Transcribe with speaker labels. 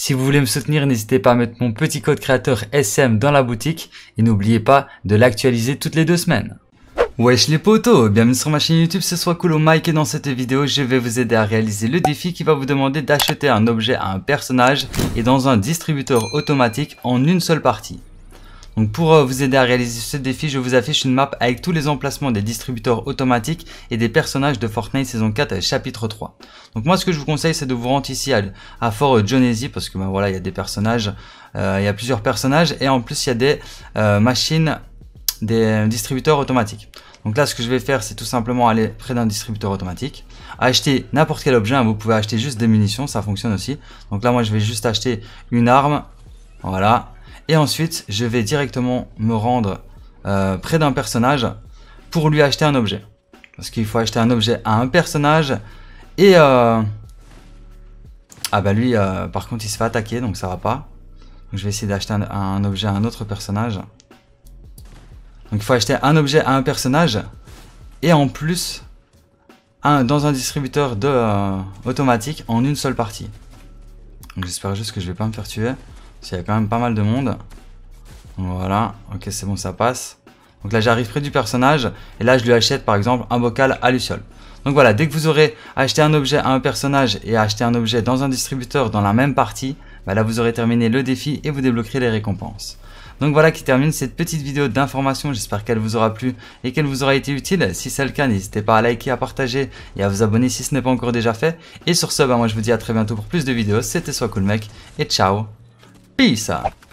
Speaker 1: Si vous voulez me soutenir, n'hésitez pas à mettre mon petit code créateur SM dans la boutique et n'oubliez pas de l'actualiser toutes les deux semaines. Wesh les potos, bienvenue sur ma chaîne YouTube, ce soit Cool au Mike et dans cette vidéo je vais vous aider à réaliser le défi qui va vous demander d'acheter un objet à un personnage et dans un distributeur automatique en une seule partie. Donc pour euh, vous aider à réaliser ce défi, je vous affiche une map avec tous les emplacements des distributeurs automatiques et des personnages de Fortnite saison 4 euh, chapitre 3. Donc moi ce que je vous conseille c'est de vous rendre ici à, Fort Jonesy euh, parce que ben voilà il y a des personnages, il y a plusieurs personnages et en plus il y a des machines, des distributeurs automatiques. Donc là, ce que je vais faire, c'est tout simplement aller près d'un distributeur automatique, acheter n'importe quel objet. Hein, vous pouvez acheter juste des munitions, ça fonctionne aussi. Donc là, moi, je vais juste acheter une arme. Voilà, et ensuite, je vais directement me rendre euh, près d'un personnage pour lui acheter un objet. Parce qu'il faut acheter un objet à un personnage. Et... Euh, ah bah lui, euh, par contre, il se fait attaquer, donc ça va pas. Donc je vais essayer d'acheter un, objet à un autre personnage. Donc il faut acheter un objet à un personnage. Et en plus, un, dans un distributeur de, automatique en une seule partie. Donc j'espère juste que je vais pas me faire tuer. Parce qu'il y a quand même pas mal de monde. voilà, ok c'est bon ça passe. Donc là j'arrive près du personnage et là je lui achète par exemple un bocal à Luciole. Donc voilà, dès que vous aurez acheté un objet à un personnage et acheté un objet dans un distributeur dans la même partie, bah là vous aurez terminé le défi et vous débloquerez les récompenses. Donc voilà qui termine cette petite vidéo d'information, j'espère qu'elle vous aura plu et qu'elle vous aura été utile. Si c'est le cas, n'hésitez pas à liker, à partager et à vous abonner si ce n'est pas encore déjà fait. Et sur ce, bah moi je vous dis à très bientôt pour plus de vidéos, c'était Soit Cool Mec et ciao 闭上。